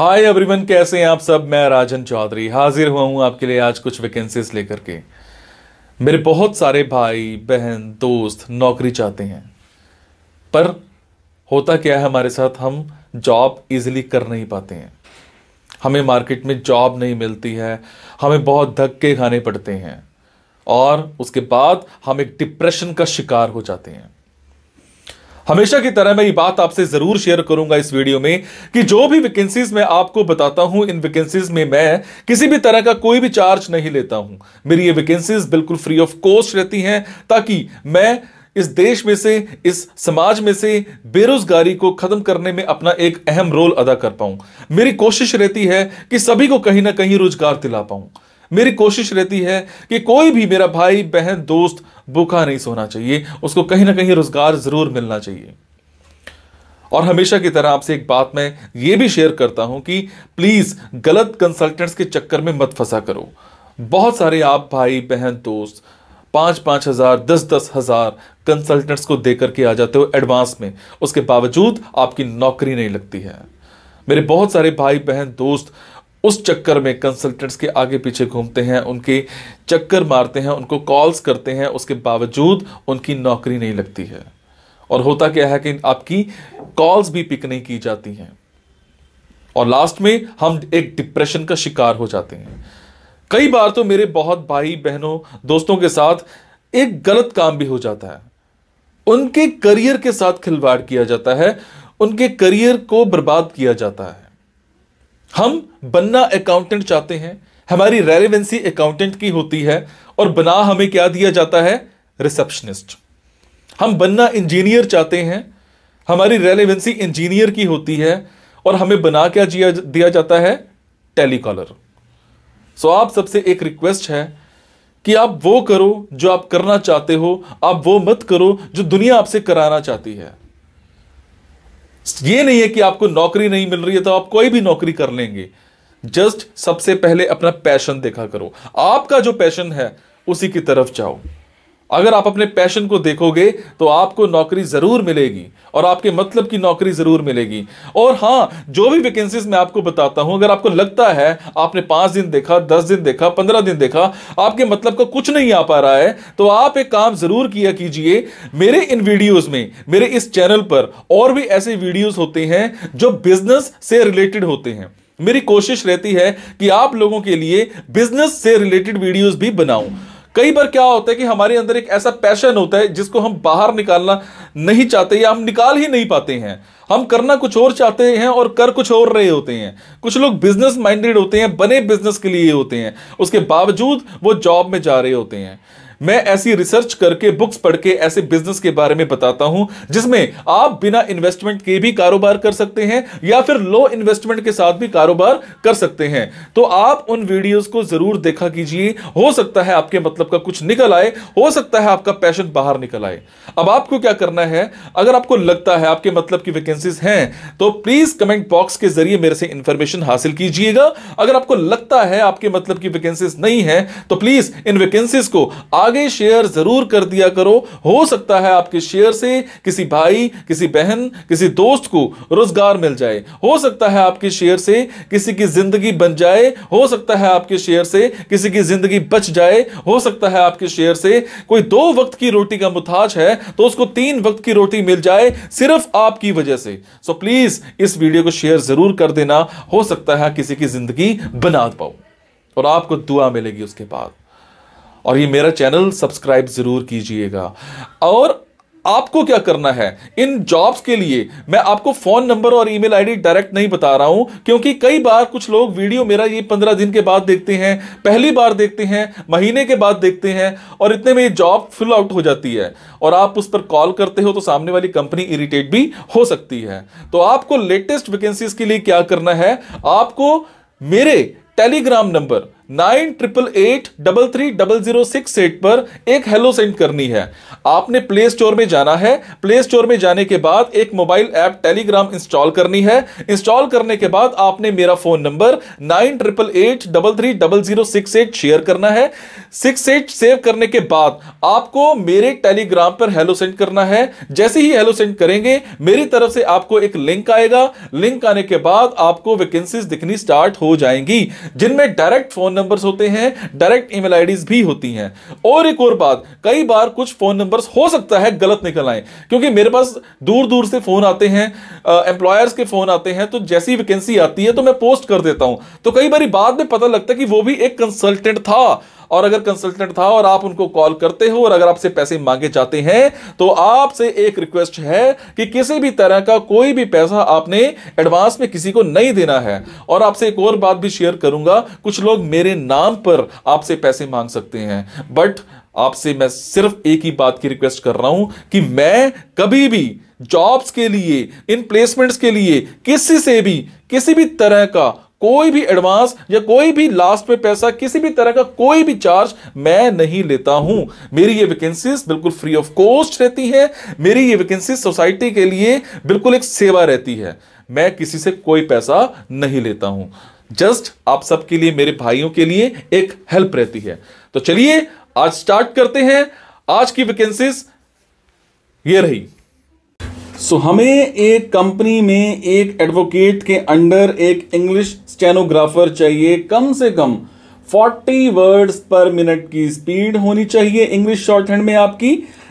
hi everyone कैसे हैं आप सब मैं राजन चौधरी हाजिर हुआ हूं आपके लिए आज कुछ वैकेंसीज लेकर के मेरे बहुत सारे भाई बहन दोस्त नौकरी चाहते हैं पर होता क्या है हमारे साथ हम जॉब इजीली कर नहीं पाते हैं हमें मार्केट में जॉब नहीं मिलती है हमें बहुत धक्के खाने पड़ते हैं और उसके बाद हम एक डिप्रेशन का शिकार हो जाते हैं हमेशा की तरह मैं ये बात आपसे जरूर शेयर करूंगा इस वीडियो में कि जो भी वैकेंसीज मैं आपको बताता हूं इन वैकेंसीज में मैं किसी भी तरह का कोई भी चार्ज नहीं लेता हूं मेरी ये वैकेंसीज बिल्कुल फ्री ऑफ कॉस्ट रहती हैं ताकि मैं इस देश में से इस समाज में से बेरोजगारी को खत्म करने में अपना एक अहम रोल अदा कर पाऊं मेरी कोशिश रहती है कि सभी को कहीं ना कहीं रोजगार दिला पाऊं मेरी कोशिश रहती है कि कोई भी मेरा भाई बहन दोस्त भूखा नहीं सोना चाहिए उसको कहीं ना कहीं रोज़गार ज़रूर मिलना चाहिए और हमेशा की तरह आपसे एक बात मैं ये भी शेयर करता हूं कि प्लीज़ गलत कंसल्टेंट्स के चक्कर में मत फंसा करो बहुत सारे आप भाई बहन दोस्त पांच पांच हज़ार दस दस हज़ार कंसल्टेंट्स को देकर के आ जाते हो एडवांस में उसके बावजूद आपकी नौकरी नहीं लगती है मेरे बहुत सारे भाई बहन दोस्त उस चक्कर में कंसल्टेंट्स के आगे पीछे घूमते हैं उनके चक्कर मारते हैं उनको कॉल्स करते हैं उसके बावजूद उनकी नौकरी नहीं लगती है और होता क्या है कि आपकी कॉल्स भी पिक नहीं की जाती हैं और लास्ट में हम एक डिप्रेशन का शिकार हो जाते हैं कई बार तो मेरे बहुत भाई बहनों दोस्तों के साथ एक गलत काम भी हो जाता है उनके करियर के साथ खिलवाड़ किया जाता है उनके करियर को बर्बाद किया जाता है हम बनना अकाउंटेंट चाहते हैं हमारी रेलिवेंसी अकाउंटेंट की होती है और बना हमें क्या दिया जाता है रिसेप्शनिस्ट हम बनना इंजीनियर चाहते हैं हमारी रेलिवेंसी इंजीनियर की होती है और हमें बना क्या दिया जाता है टेलीकॉलर सो आप सबसे एक रिक्वेस्ट है कि आप वो करो जो आप करना चाहते हो आप वो मत करो जो दुनिया आपसे कराना चाहती है ये नहीं है कि आपको नौकरी नहीं मिल रही है तो आप कोई भी नौकरी कर लेंगे जस्ट सबसे पहले अपना पैशन देखा करो आपका जो पैशन है उसी की तरफ जाओ अगर आप अपने पैशन को देखोगे तो आपको नौकरी ज़रूर मिलेगी और आपके मतलब की नौकरी ज़रूर मिलेगी और हाँ जो भी वैकेंसीज मैं आपको बताता हूं अगर आपको लगता है आपने पांच दिन देखा दस दिन देखा पंद्रह दिन देखा आपके मतलब का कुछ नहीं आ पा रहा है तो आप एक काम ज़रूर किया कीजिए मेरे इन वीडियोज़ में मेरे इस चैनल पर और भी ऐसे वीडियोज़ होते हैं जो बिजनेस से रिलेटेड होते हैं मेरी कोशिश रहती है कि आप लोगों के लिए बिजनेस से रिलेटेड वीडियोज भी बनाऊं कई बार क्या होता है कि हमारे अंदर एक ऐसा पैशन होता है जिसको हम बाहर निकालना नहीं चाहते या हम निकाल ही नहीं पाते हैं हम करना कुछ और चाहते हैं और कर कुछ और रहे होते हैं कुछ लोग बिजनेस माइंडेड होते हैं बने बिजनेस के लिए होते हैं उसके बावजूद वो जॉब में जा रहे होते हैं मैं ऐसी रिसर्च करके बुक्स पढ़ के ऐसे बिजनेस के बारे में बताता हूं जिसमें आप बिना इन्वेस्टमेंट के भी कारोबार कर सकते हैं या फिर लो इन्वेस्टमेंट के साथ भी कारोबार कर सकते हैं तो आप उन वीडियोस को जरूर देखा कीजिए हो सकता है आपके मतलब का कुछ निकल आए हो सकता है आपका पैशन बाहर निकल आए अब आपको क्या करना है अगर आपको लगता है आपके मतलब की वैकेंसीज हैं तो प्लीज कमेंट बॉक्स के जरिए मेरे से इंफॉर्मेशन हासिल कीजिएगा अगर आपको लगता है आपके मतलब की वैकेंसीज नहीं है तो प्लीज इन वैकेंसीज को आगे आगे शेयर जरूर कर दिया करो हो सकता है आपके शेयर से किसी भाई किसी बहन किसी दोस्त को रोजगार मिल जाए हो सकता है आपके शेयर से किसी की जिंदगी बन जाए हो सकता है आपके शेयर से किसी की जिंदगी बच जाए हो सकता है आपके शेयर से कोई दो वक्त की रोटी का मुताज है तो उसको तीन वक्त की रोटी मिल जाए सिर्फ आपकी वजह से सो प्लीज इस वीडियो को शेयर जरूर कर देना हो सकता है किसी की जिंदगी बना पाओ और आपको दुआ मिलेगी उसके बाद और ये मेरा चैनल सब्सक्राइब ज़रूर कीजिएगा और आपको क्या करना है इन जॉब्स के लिए मैं आपको फोन नंबर और ईमेल आईडी डायरेक्ट नहीं बता रहा हूं क्योंकि कई बार कुछ लोग वीडियो मेरा ये पंद्रह दिन के बाद देखते हैं पहली बार देखते हैं महीने के बाद देखते हैं और इतने में ये जॉब फिल आउट हो जाती है और आप उस पर कॉल करते हो तो सामने वाली कंपनी इरिटेट भी हो सकती है तो आपको लेटेस्ट वैकेंसीज के लिए क्या करना है आपको मेरे Telegram number nine triple eight double three double zero six eight पर एक हेलो सेंड करनी है आपने प्ले स्टोर में जाना है प्ले स्टोर में जाने के बाद एक मोबाइल ऐप टेलीग्राम इंस्टॉल करनी है इंस्टॉल करने के बाद आपने मेरा phone number nine triple eight double three double zero six eight share करना है सिक्स एट सेव करने के बाद आपको मेरे टेलीग्राम पर हेलो सेंड करना है जैसे ही हेलो सेंड करेंगे मेरी तरफ से आपको एक लिंक आएगा लिंक आने के बाद आपको वैकेंसीज दिखनी स्टार्ट हो जाएंगी जिनमें डायरेक्ट फोन नंबर्स होते हैं डायरेक्ट ईमेल आईडीज भी होती हैं और एक और बात कई बार कुछ फोन नंबर्स हो सकता है गलत निकल आए क्योंकि मेरे पास दूर दूर से फोन आते हैं एम्प्लॉयर्स के फोन आते हैं तो जैसी वैकेंसी आती है तो मैं पोस्ट कर देता हूं तो कई बार बाद में पता लगता है कि वो भी एक कंसल्टेंट था और अगर कंसल्टेंट था और आप उनको कॉल करते हो और अगर आपसे पैसे मांगे जाते हैं तो आपसे एक रिक्वेस्ट है कि किसी भी तरह का कोई भी पैसा आपने एडवांस में किसी को नहीं देना है और आपसे एक और बात भी शेयर करूंगा कुछ लोग मेरे नाम पर आपसे पैसे मांग सकते हैं बट आपसे मैं सिर्फ एक ही बात की रिक्वेस्ट कर रहा हूं कि मैं कभी भी जॉब्स के लिए इन प्लेसमेंट्स के लिए किसी से भी किसी भी तरह का कोई भी एडवांस या कोई भी लास्ट पे पैसा किसी भी तरह का कोई भी चार्ज मैं नहीं लेता हूं मेरी ये वैकेंसीज बिल्कुल फ्री ऑफ कॉस्ट रहती है मेरी ये वैकेंसी सोसाइटी के लिए बिल्कुल एक सेवा रहती है मैं किसी से कोई पैसा नहीं लेता हूं जस्ट आप सबके लिए मेरे भाइयों के लिए एक हेल्प रहती है तो चलिए आज स्टार्ट करते हैं आज की वैकेंसीज ये रही सो so, हमें एक कंपनी में एक एडवोकेट के अंडर एक इंग्लिश स्टेनोग्राफर चाहिए कम से कम 40 वर्ड्स पर मिनट की स्पीड होनी चाहिए इंग्लिश शॉर्ट हैंड में आपकी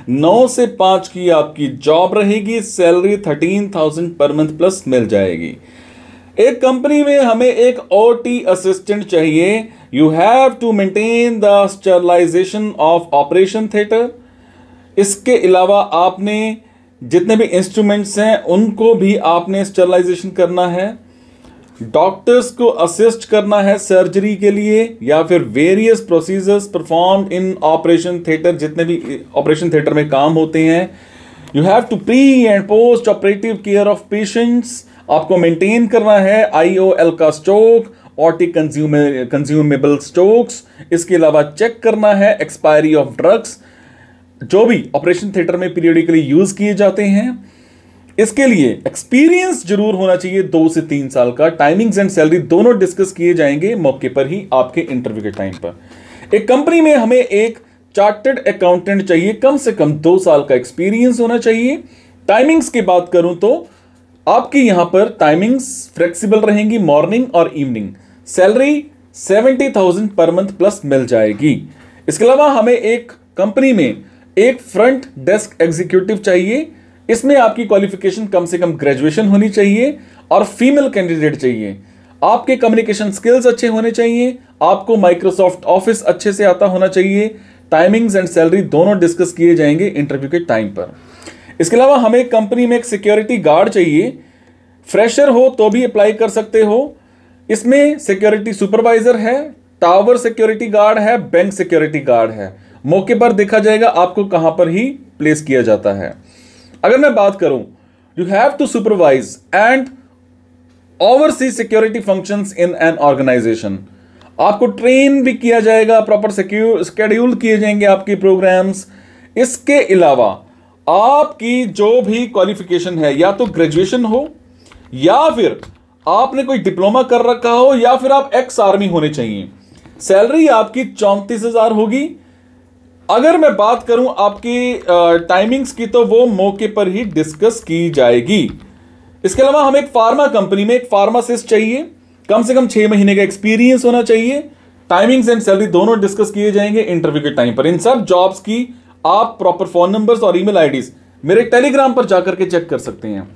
नौ से 5 की आपकी जॉब रहेगी salary thirteen thousand per month plus मिल जाएगी एक कंपनी में हमें एक ओ टी असिस्टेंट चाहिए you have to maintain the sterilisation of operation theatre इसके अलावा आपने जितने भी इंस्ट्रूमेंट्स हैं उनको भी आपने स्टरलाइजेशन करना है डॉक्टर्स को असिस्ट करना है सर्जरी के लिए या फिर various procedures perform in operation theatre जितने भी ऑपरेशन थिएटर में काम होते हैं you have to pre and post operative care of patients आपको मेंटेन करना है आई ओ एल का स्टोक ऑटी कंज्यूमेबल स्टोक्स इसके अलावा चेक करना है एक्सपायरी ऑफ ड्रग्स जो भी ऑपरेशन थिएटर में पीरियडिकली यूज किए जाते हैं इसके लिए एक्सपीरियंस जरूर होना चाहिए दो से तीन साल का टाइमिंग्स एंड सैलरी दोनों डिस्कस किए जाएंगे मौके पर ही आपके इंटरव्यू के टाइम पर एक कंपनी में हमें एक चार्टर्ड अकाउंटेंट चाहिए कम से कम दो साल का एक्सपीरियंस होना चाहिए टाइमिंग्स की बात करूं तो आपकी यहां पर टाइमिंग्स फ्लेक्सिबल रहेंगी मॉर्निंग और evening salary seventy thousand per month plus मिल जाएगी इसके अलावा हमें एक कंपनी में एक फ्रंट डेस्क एग्जीक्यूटिव चाहिए इसमें आपकी क्वालिफिकेशन कम से कम ग्रेजुएशन होनी चाहिए और फीमेल कैंडिडेट चाहिए आपके कम्युनिकेशन स्किल्स अच्छे होने चाहिए आपको माइक्रोसॉफ्ट ऑफिस अच्छे से आता होना चाहिए टाइमिंग्स एंड सैलरी दोनों डिस्कस किए जाएंगे इंटरव्यू के टाइम पर इसके अलावा हमें कंपनी में एक सिक्योरिटी गार्ड चाहिए फ्रेशर हो तो भी अप्लाई कर सकते हो इसमें सिक्योरिटी सुपरवाइजर है टावर सिक्योरिटी गार्ड है बैंक सिक्योरिटी गार्ड है मौके पर देखा जाएगा आपको कहां पर ही प्लेस किया जाता है अगर मैं बात करूं you have to supervise and oversee security function in an organisation आपको ट्रेन भी किया जाएगा प्रॉपर सिक्योर स्केड्यूल किए जाएंगे आपके प्रोग्राम्स इसके अलावा आपकी जो भी क्वालिफिकेशन है या तो ग्रेजुएशन हो या फिर आपने कोई डिप्लोमा कर रखा हो या फिर आप एक्स आर्मी होने चाहिए सैलरी आपकी चौंतीस हजार होगी अगर मैं बात करूं आपकी टाइमिंग्स की तो वो मौके पर ही डिस्कस की जाएगी इसके अलावा हमें एक फार्मा कंपनी में एक फार्मासिस्ट चाहिए कम से कम छह महीने का एक्सपीरियंस होना चाहिए टाइमिंग्स एंड सैलरी दोनों डिस्कस किए जाएंगे इंटरव्यू के टाइम पर इन सब जॉब्स की आप प्रॉपर फोन नंबर्स और ईमेल आईडीज मेरे टेलीग्राम पर जाकर के चेक कर सकते हैं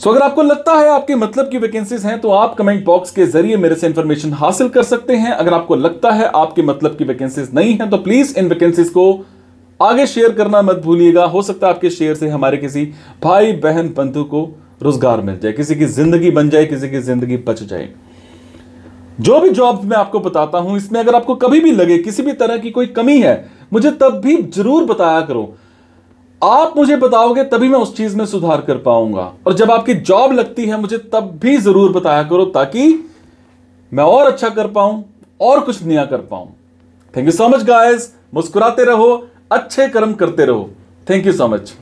सो so, अगर आपको लगता है आपके मतलब की वैकेंसीज हैं तो आप कमेंट बॉक्स के जरिए मेरे से इंफॉर्मेशन हासिल कर सकते हैं अगर आपको लगता है आपके मतलब की वैकेंसीज नहीं है तो प्लीज इन वैकेंसीज को आगे शेयर करना मत भूलिएगा हो सकता है आपके शेयर से हमारे किसी भाई बहन बंधु को रोजगार मिल जाए किसी की जिंदगी बन जाए किसी की जिंदगी बच जाए जो भी जॉब मैं आपको बताता हूं इसमें अगर आपको कभी भी लगे किसी भी तरह की कोई कमी है मुझे तब भी जरूर बताया करो आप मुझे बताओगे तभी मैं उस चीज में सुधार कर पाऊंगा और जब आपकी जॉब लगती है मुझे तब भी जरूर बताया करो ताकि मैं और अच्छा कर पाऊं और कुछ नया कर पाऊं thank you so much guys मुस्कुराते रहो अच्छे कर्म करते रहो थैंक यू सो मच